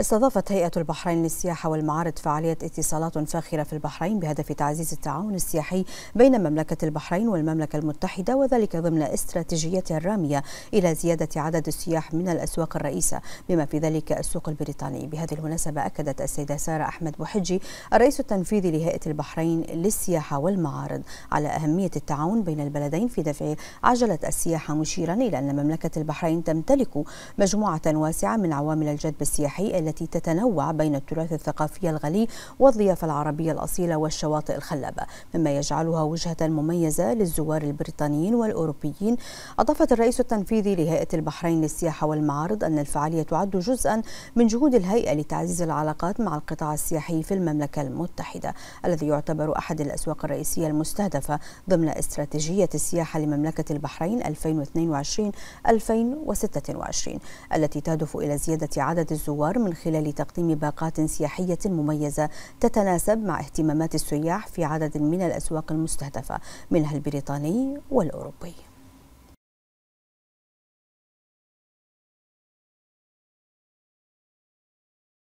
استضافت هيئة البحرين للسياحة والمعارض فعالية اتصالات فاخرة في البحرين بهدف تعزيز التعاون السياحي بين مملكة البحرين والمملكة المتحدة وذلك ضمن استراتيجيتها الرامية إلى زيادة عدد السياح من الأسواق الرئيسة بما في ذلك السوق البريطاني بهذه المناسبة أكدت السيدة سارة أحمد بوحجي الرئيس التنفيذي لهيئة البحرين للسياحة والمعارض على أهمية التعاون بين البلدين في دفع عجلة السياحة مشيرا إلى أن مملكة البحرين تمتلك مجموعة واسعة من عوامل الجذب السياحي التي تتنوع بين التراث الثقافي الغني والضيافة العربية الأصيلة والشواطئ الخلابة مما يجعلها وجهة مميزة للزوار البريطانيين والأوروبيين أضافت الرئيس التنفيذي لهيئة البحرين للسياحة والمعارض أن الفعالية تعد جزءا من جهود الهيئة لتعزيز العلاقات مع القطاع السياحي في المملكة المتحدة الذي يعتبر أحد الأسواق الرئيسية المستهدفة ضمن استراتيجية السياحة لمملكة البحرين 2022 2026 التي تهدف إلى زيادة عدد الزوار من خلال تقديم باقات سياحية مميزة تتناسب مع اهتمامات السياح في عدد من الأسواق المستهدفة منها البريطاني والأوروبي